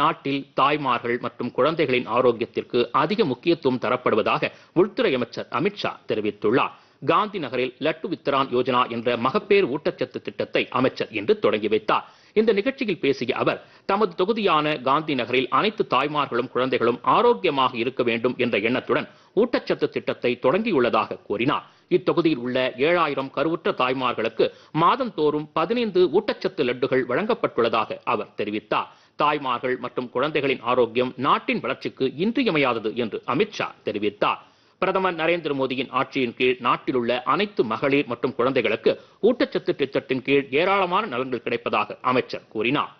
நாட்டில் தாய்மார்கள் மற்றும் குழந்தைகளின் ஆரோக்கியத்திற்கு அதிக முக்கியத்துவம் தரப்படுவதாக உள்துறை அமைச்சர் அமித்ஷா தெரிவித்துள்ளார் காந்தி நகரில் லட்டு வித்ரான் யோஜனா என்ற மகப்பேறு ஊட்டச்சத்து திட்டத்தை அமைச்சர் இன்று தொடங்கி வைத்தார் இந்த நிகழ்ச்சியில் பேசிய அவர் தமது தொகுதியான காந்தி நகரில் அனைத்து தாய்மார்களும் குழந்தைகளும் ஆரோக்கியமாக இருக்க வேண்டும் என்ற எண்ணத்துடன் ஊட்டச்சத்து திட்டத்தை தொடங்கியுள்ளதாக கூறினார் இத்தொகுதியில் உள்ள ஏழாயிரம் கருவுற்ற தாய்மார்களுக்கு மாதம் தோறும் பதினைந்து ஊட்டச்சத்து லட்டுகள் வழங்கப்பட்டுள்ளதாக அவர் தெரிவித்தார் தாய்மார்கள் மற்றும் குழந்தைகளின் ஆரோக்கியம் நாட்டின் வளர்ச்சிக்கு இன்றியமையாதது என்று அமித்ஷா தெரிவித்தார் பிரதமர் நரேந்திர மோடியின் ஆட்சியின் கீழ் நாட்டில் உள்ள அனைத்து மகளிர் மற்றும் குழந்தைகளுக்கு ஊட்டச்சத்து திட்டத்தின் கீழ் ஏராளமான நலன்கள் கிடைப்பதாக அமைச்சர் கூறினார்